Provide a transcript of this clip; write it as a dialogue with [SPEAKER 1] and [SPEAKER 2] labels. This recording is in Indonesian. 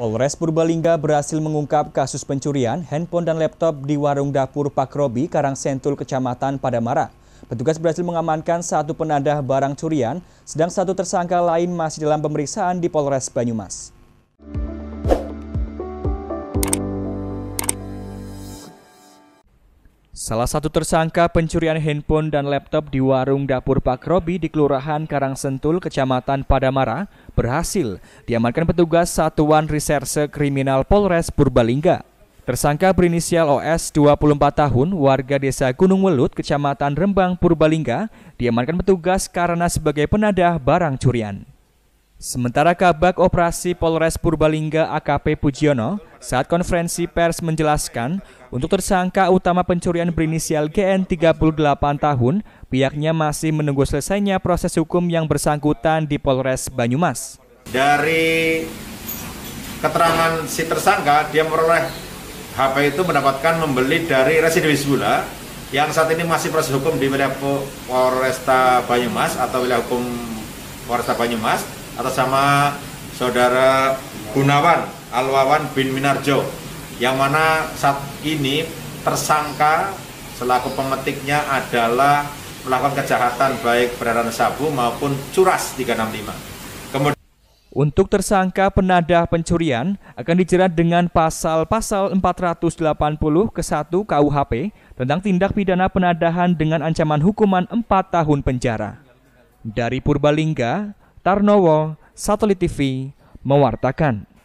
[SPEAKER 1] Polres Purbalingga berhasil mengungkap kasus pencurian handphone dan laptop di warung dapur Pak Robi, Karang Sentul, Kecamatan Padamara. Petugas berhasil mengamankan satu penadah barang curian, sedang satu tersangka lain masih dalam pemeriksaan di Polres Banyumas. Salah satu tersangka pencurian handphone dan laptop di warung dapur Pak Robi di Kelurahan Karangsentul, Kecamatan Padamara, berhasil diamankan petugas Satuan Reserse Kriminal Polres Purbalingga. Tersangka berinisial OS 24 tahun, warga desa Gunung Welut, Kecamatan Rembang, Purbalingga, diamankan petugas karena sebagai penadah barang curian. Sementara Kabak Operasi Polres Purbalingga AKP Pujiono saat konferensi pers menjelaskan, untuk tersangka utama pencurian berinisial GN 38 tahun, pihaknya masih menunggu selesainya proses hukum yang bersangkutan di Polres Banyumas.
[SPEAKER 2] Dari keterangan si tersangka, dia meroleh HP itu mendapatkan membeli dari residivis gula yang saat ini masih proses hukum di wilayah Polresta Banyumas atau wilayah hukum Polresta Banyumas atas sama saudara Gunawan Alwawan bin Minarjo yang mana saat ini tersangka selaku pemetiknya adalah melakukan kejahatan baik peredaran sabu maupun curas 365.
[SPEAKER 1] Kemudian untuk tersangka penadah pencurian akan dijerat dengan pasal-pasal 480 ke 1 KUHP tentang tindak pidana penadahan dengan ancaman hukuman 4 tahun penjara. Dari Purbalingga, Tarnowo, Satelit TV, mewartakan.